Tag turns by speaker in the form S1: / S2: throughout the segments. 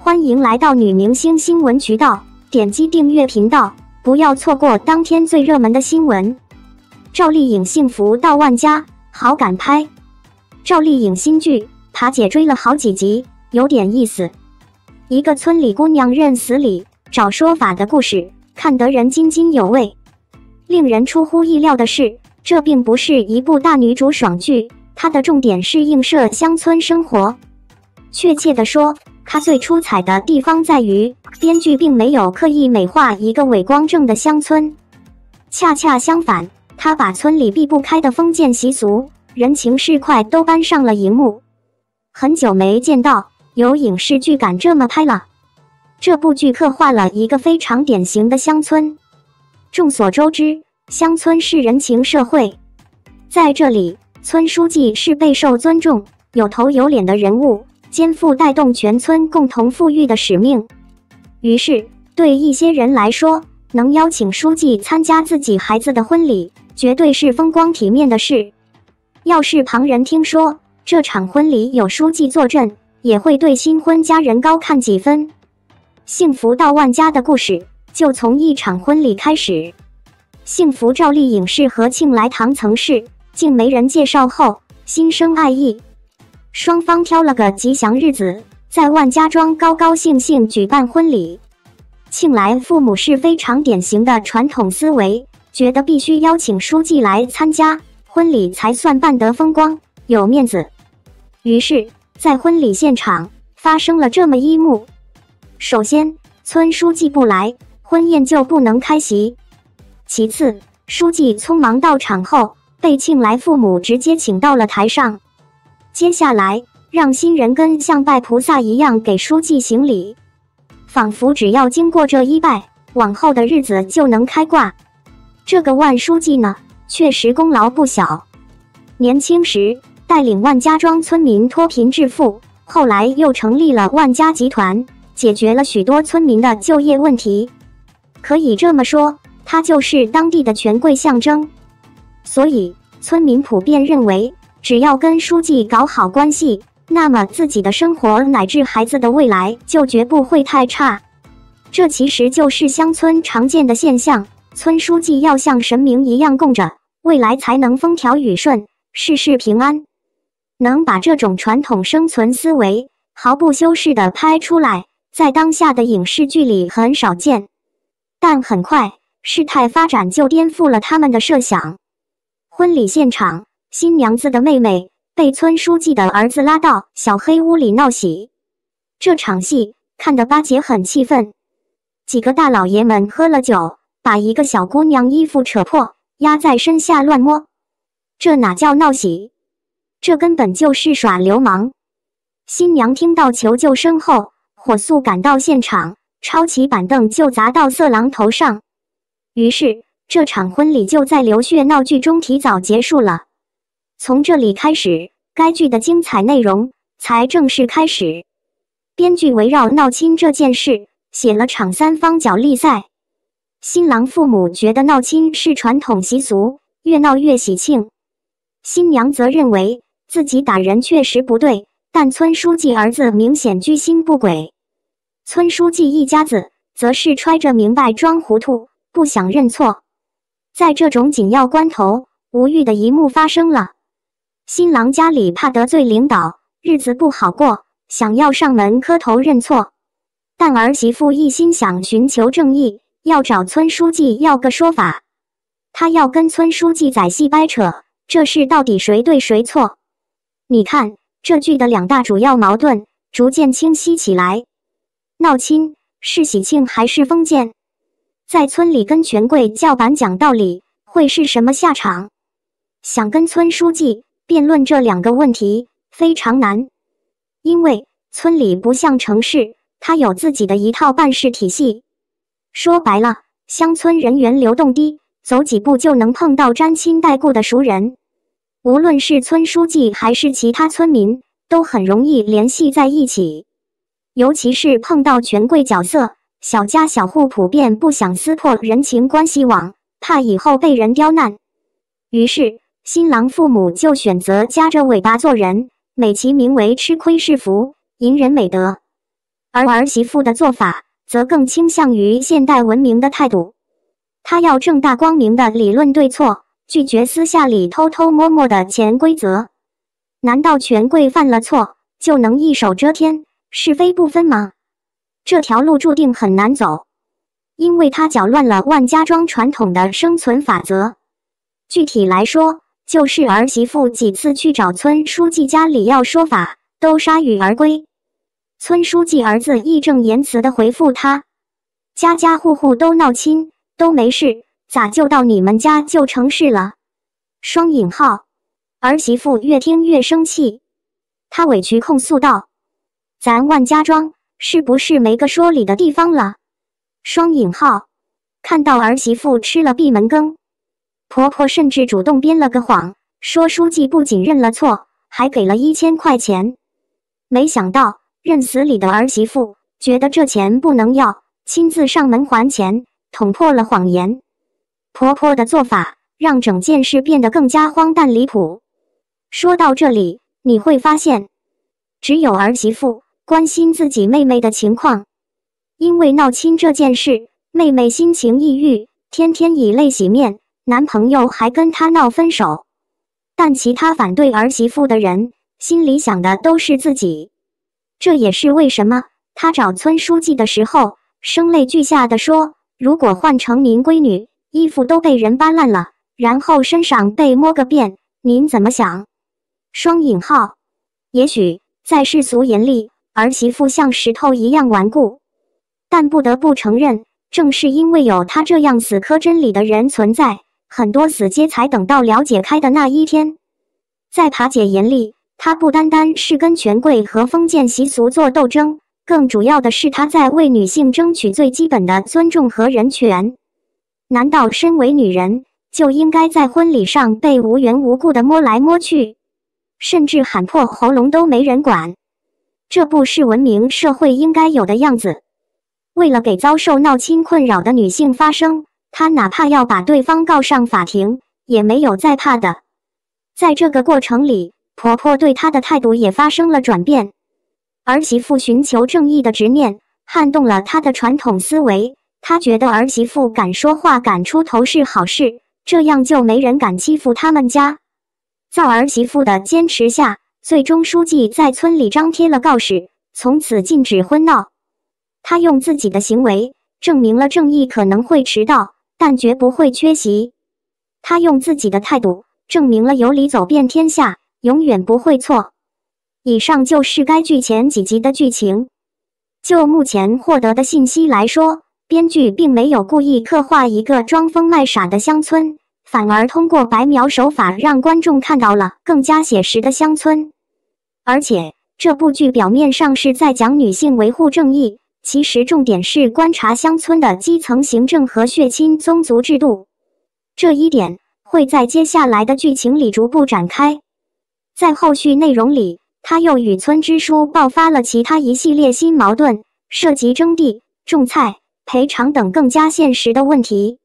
S1: 欢迎来到女明星新闻渠道，点击订阅频道，不要错过当天最热门的新闻。赵丽颖幸福到万家，好感拍。赵丽颖新剧《爬姐》追了好几集，有点意思。一个村里姑娘认死理找说法的故事，看得人津津有味。令人出乎意料的是，这并不是一部大女主爽剧，它的重点是映射乡村生活。确切地说。它最出彩的地方在于，编剧并没有刻意美化一个伪光正的乡村，恰恰相反，他把村里避不开的封建习俗、人情世侩都搬上了荧幕。很久没见到有影视剧敢这么拍了。这部剧刻画了一个非常典型的乡村。众所周知，乡村是人情社会，在这里，村书记是备受尊重、有头有脸的人物。肩负带动全村共同富裕的使命，于是对一些人来说，能邀请书记参加自己孩子的婚礼，绝对是风光体面的事。要是旁人听说这场婚礼有书记坐镇，也会对新婚家人高看几分。幸福到万家的故事就从一场婚礼开始。幸福赵丽颖是何庆来堂曾是，竟没人介绍后心生爱意。双方挑了个吉祥日子，在万家庄高高兴兴举办婚礼。庆来父母是非常典型的传统思维，觉得必须邀请书记来参加婚礼才算办得风光有面子。于是，在婚礼现场发生了这么一幕：首先，村书记不来，婚宴就不能开席；其次，书记匆忙到场后，被庆来父母直接请到了台上。接下来，让新人跟像拜菩萨一样给书记行礼，仿佛只要经过这一拜，往后的日子就能开挂。这个万书记呢，确实功劳不小。年轻时带领万家庄村民脱贫致富，后来又成立了万家集团，解决了许多村民的就业问题。可以这么说，他就是当地的权贵象征。所以，村民普遍认为。只要跟书记搞好关系，那么自己的生活乃至孩子的未来就绝不会太差。这其实就是乡村常见的现象：村书记要像神明一样供着，未来才能风调雨顺、事事平安。能把这种传统生存思维毫不修饰的拍出来，在当下的影视剧里很少见。但很快，事态发展就颠覆了他们的设想。婚礼现场。新娘子的妹妹被村书记的儿子拉到小黑屋里闹喜，这场戏看得八姐很气愤。几个大老爷们喝了酒，把一个小姑娘衣服扯破，压在身下乱摸，这哪叫闹喜？这根本就是耍流氓！新娘听到求救声后，火速赶到现场，抄起板凳就砸到色狼头上。于是这场婚礼就在流血闹剧中提早结束了。从这里开始，该剧的精彩内容才正式开始。编剧围绕闹亲这件事写了场三方角力赛。新郎父母觉得闹亲是传统习俗，越闹越喜庆；新娘则认为自己打人确实不对，但村书记儿子明显居心不轨，村书记一家子则是揣着明白装糊涂，不想认错。在这种紧要关头，无欲的一幕发生了。新郎家里怕得罪领导，日子不好过，想要上门磕头认错，但儿媳妇一心想寻求正义，要找村书记要个说法，她要跟村书记仔戏掰扯这事到底谁对谁错。你看这剧的两大主要矛盾逐渐清晰起来：闹亲是喜庆还是封建？在村里跟权贵叫板讲道理会是什么下场？想跟村书记。辩论这两个问题非常难，因为村里不像城市，它有自己的一套办事体系。说白了，乡村人员流动低，走几步就能碰到沾亲带故的熟人。无论是村书记还是其他村民，都很容易联系在一起。尤其是碰到权贵角色，小家小户普遍不想撕破人情关系网，怕以后被人刁难。于是。新郎父母就选择夹着尾巴做人，美其名为“吃亏是福”，隐忍美德；而儿媳妇的做法则更倾向于现代文明的态度，她要正大光明的理论对错，拒绝私下里偷偷摸摸的潜规则。难道权贵犯了错就能一手遮天，是非不分吗？这条路注定很难走，因为它搅乱了万家庄传统的生存法则。具体来说，就是儿媳妇几次去找村书记家里要说法，都铩羽而归。村书记儿子义正言辞地回复他：“家家户户都闹亲都没事，咋就到你们家就成事了？”双引号儿媳妇越听越生气，她委屈控诉道：“咱万家庄是不是没个说理的地方了？”双引号看到儿媳妇吃了闭门羹。婆婆甚至主动编了个谎，说书记不仅认了错，还给了一千块钱。没想到，认死理的儿媳妇觉得这钱不能要，亲自上门还钱，捅破了谎言。婆婆的做法让整件事变得更加荒诞离谱。说到这里，你会发现，只有儿媳妇关心自己妹妹的情况，因为闹亲这件事，妹妹心情抑郁，天天以泪洗面。男朋友还跟她闹分手，但其他反对儿媳妇的人心里想的都是自己，这也是为什么她找村书记的时候声泪俱下的说：“如果换成您闺女，衣服都被人扒烂了，然后身上被摸个遍，您怎么想？”双引号，也许在世俗眼里，儿媳妇像石头一样顽固，但不得不承认，正是因为有她这样死磕真理的人存在。很多死接才等到了解开的那一天，在爬姐眼里，她不单单是跟权贵和封建习俗做斗争，更主要的是她在为女性争取最基本的尊重和人权。难道身为女人就应该在婚礼上被无缘无故的摸来摸去，甚至喊破喉咙都没人管？这不是文明社会应该有的样子。为了给遭受闹亲困扰的女性发声。他哪怕要把对方告上法庭，也没有再怕的。在这个过程里，婆婆对她的态度也发生了转变。儿媳妇寻求正义的执念撼动了他的传统思维。他觉得儿媳妇敢说话、敢出头是好事，这样就没人敢欺负他们家。在儿媳妇的坚持下，最终书记在村里张贴了告示，从此禁止婚闹。他用自己的行为证明了正义可能会迟到。但绝不会缺席。他用自己的态度证明了有理走遍天下，永远不会错。以上就是该剧前几集的剧情。就目前获得的信息来说，编剧并没有故意刻画一个装疯卖傻的乡村，反而通过白描手法让观众看到了更加写实的乡村。而且，这部剧表面上是在讲女性维护正义。其实重点是观察乡村的基层行政和血亲宗族制度，这一点会在接下来的剧情里逐步展开。在后续内容里，他又与村支书爆发了其他一系列新矛盾，涉及征地、种菜、赔偿等更加现实的问题。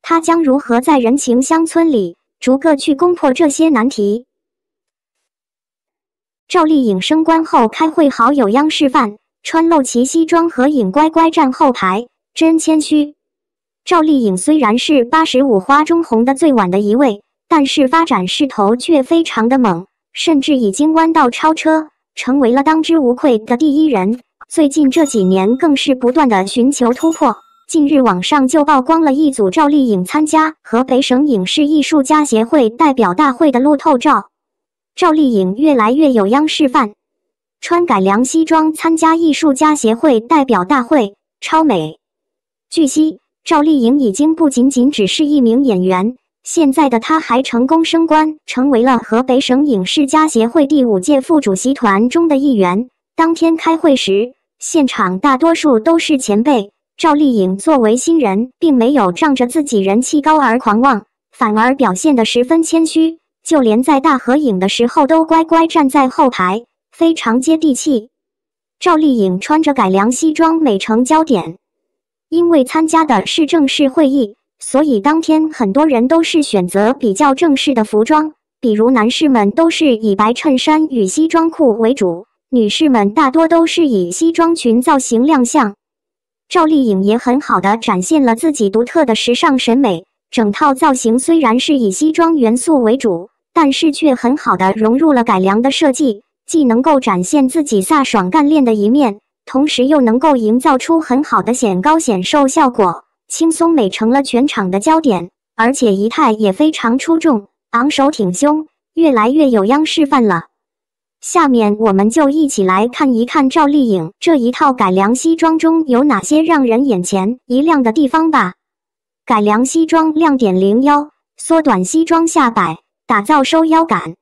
S1: 他将如何在人情乡村里逐个去攻破这些难题？赵丽颖升官后开会，好友央示范。穿露脐西装合影乖乖站后排，真谦虚。赵丽颖虽然是八十五花中红的最晚的一位，但是发展势头却非常的猛，甚至已经弯道超车，成为了当之无愧的第一人。最近这几年更是不断的寻求突破。近日网上就曝光了一组赵丽颖参加河北省影视艺术家协会代表大会的路透照，赵丽颖越来越有央视范。穿改良西装参加艺术家协会代表大会，超美。据悉，赵丽颖已经不仅仅只是一名演员，现在的她还成功升官，成为了河北省影视家协会第五届副主席团中的一员。当天开会时，现场大多数都是前辈，赵丽颖作为新人，并没有仗着自己人气高而狂妄，反而表现得十分谦虚，就连在大合影的时候，都乖乖站在后排。非常接地气。赵丽颖穿着改良西装，美成焦点。因为参加的是正式会议，所以当天很多人都是选择比较正式的服装，比如男士们都是以白衬衫与西装裤为主，女士们大多都是以西装裙造型亮相。赵丽颖也很好的展现了自己独特的时尚审美。整套造型虽然是以西装元素为主，但是却很好的融入了改良的设计。既能够展现自己飒爽干练的一面，同时又能够营造出很好的显高显瘦效果，轻松美成了全场的焦点，而且仪态也非常出众，昂首挺胸，越来越有央视范了。下面我们就一起来看一看赵丽颖这一套改良西装中有哪些让人眼前一亮的地方吧。改良西装亮点零幺：缩短西装下摆，打造收腰感。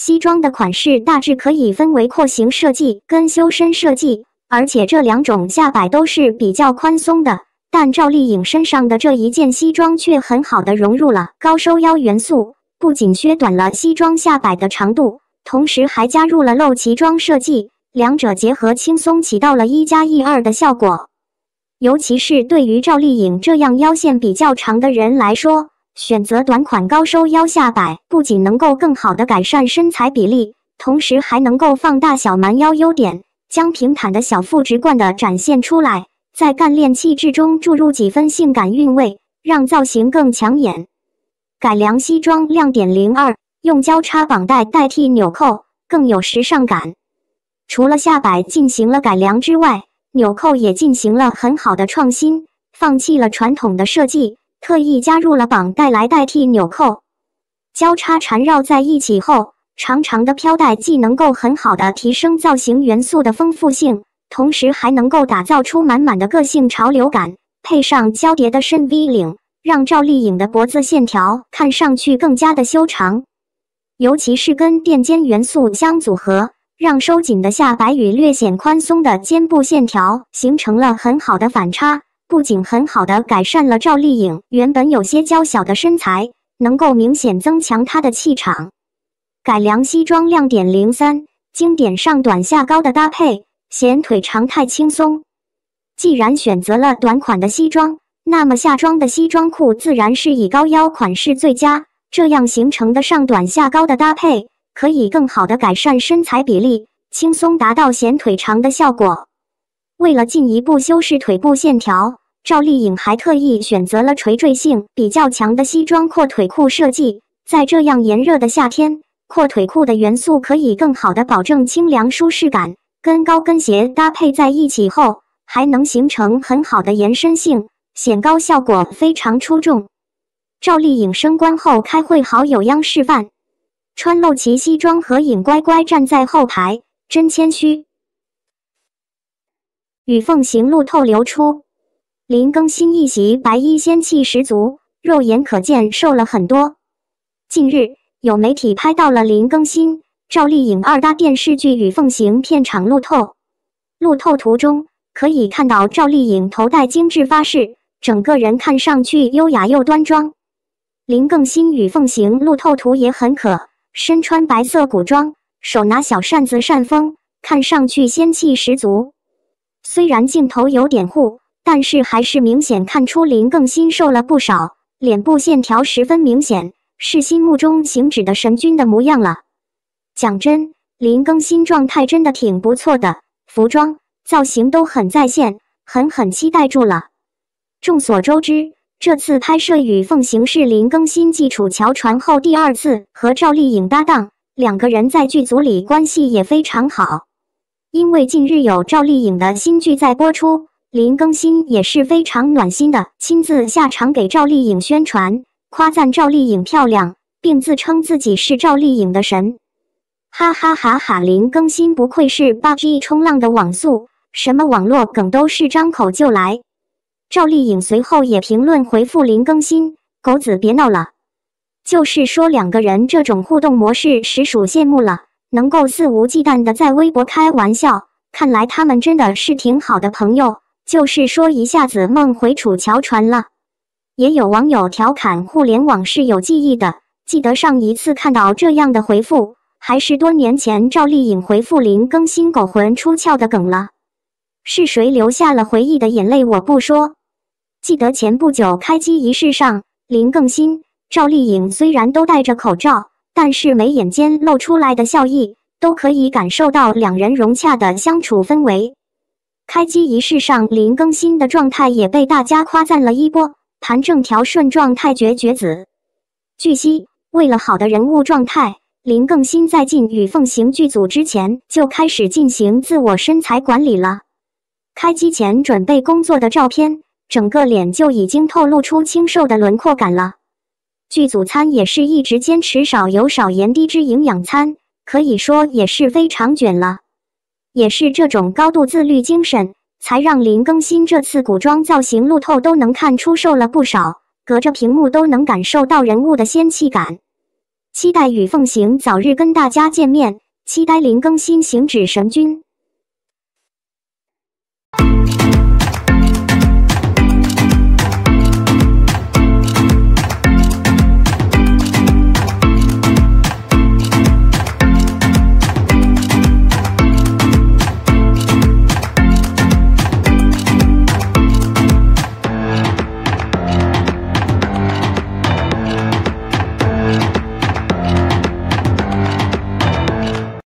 S1: 西装的款式大致可以分为廓形设计跟修身设计，而且这两种下摆都是比较宽松的。但赵丽颖身上的这一件西装却很好的融入了高收腰元素，不仅削短了西装下摆的长度，同时还加入了露脐装设计，两者结合轻松起到了一加一二的效果。尤其是对于赵丽颖这样腰线比较长的人来说。选择短款高收腰下摆，不仅能够更好的改善身材比例，同时还能够放大小蛮腰优点，将平坦的小腹直贯的展现出来，在干练气质中注入几分性感韵味，让造型更抢眼。改良西装亮点零二，用交叉绑带代替纽扣，更有时尚感。除了下摆进行了改良之外，纽扣也进行了很好的创新，放弃了传统的设计。特意加入了绑带来代替纽扣，交叉缠绕在一起后，长长的飘带既能够很好的提升造型元素的丰富性，同时还能够打造出满满的个性潮流感。配上交叠的深 V 领，让赵丽颖的脖子线条看上去更加的修长，尤其是跟垫肩元素相组合，让收紧的下摆与略显宽松的肩部线条形成了很好的反差。不仅很好的改善了赵丽颖原本有些娇小的身材，能够明显增强她的气场。改良西装亮点零三，经典上短下高的搭配，显腿长太轻松。既然选择了短款的西装，那么下装的西装裤自然是以高腰款式最佳，这样形成的上短下高的搭配，可以更好的改善身材比例，轻松达到显腿长的效果。为了进一步修饰腿部线条，赵丽颖还特意选择了垂坠性比较强的西装阔腿裤设计。在这样炎热的夏天，阔腿裤的元素可以更好的保证清凉舒适感，跟高跟鞋搭配在一起后，还能形成很好的延伸性，显高效果非常出众。赵丽颖升官后开会好友央示范，穿露脐西装合影乖乖站在后排，真谦虚。《与凤行》路透流出，林更新一袭白衣，仙气十足，肉眼可见瘦了很多。近日有媒体拍到了林更新、赵丽颖二搭电视剧《与凤行》片场路透。路透图中可以看到赵丽颖头戴精致发饰，整个人看上去优雅又端庄。林更新《与凤行》路透图也很可，身穿白色古装，手拿小扇子扇风，看上去仙气十足。虽然镜头有点糊，但是还是明显看出林更新瘦了不少，脸部线条十分明显，是心目中行止的神君的模样了。讲真，林更新状态真的挺不错的，服装造型都很在线，狠狠期待住了。众所周知，这次拍摄《与凤行》是林更新继楚乔传后第二次和赵丽颖搭档，两个人在剧组里关系也非常好。因为近日有赵丽颖的新剧在播出，林更新也是非常暖心的，亲自下场给赵丽颖宣传，夸赞赵丽颖漂亮，并自称自己是赵丽颖的神。哈哈哈哈！林更新不愧是八 G 冲浪的网速，什么网络梗都是张口就来。赵丽颖随后也评论回复林更新：“狗子别闹了。”就是说两个人这种互动模式，实属羡慕了。能够肆无忌惮的在微博开玩笑，看来他们真的是挺好的朋友。就是说一下子梦回《楚乔传》了。也有网友调侃，互联网是有记忆的，记得上一次看到这样的回复，还是多年前赵丽颖回复林更新“狗魂出窍”的梗了。是谁留下了回忆的眼泪？我不说。记得前不久开机仪式上，林更新、赵丽颖虽然都戴着口罩。但是眉眼间露出来的笑意，都可以感受到两人融洽的相处氛围。开机仪式上，林更新的状态也被大家夸赞了一波，盘正条顺，状态绝绝子。据悉，为了好的人物状态，林更新在进《与凤行》剧组之前就开始进行自我身材管理了。开机前准备工作的照片，整个脸就已经透露出清瘦的轮廓感了。剧组餐也是一直坚持少油少盐低脂营养餐，可以说也是非常卷了。也是这种高度自律精神，才让林更新这次古装造型路透都能看出瘦了不少，隔着屏幕都能感受到人物的仙气感。期待与凤行早日跟大家见面，期待林更新行止神君。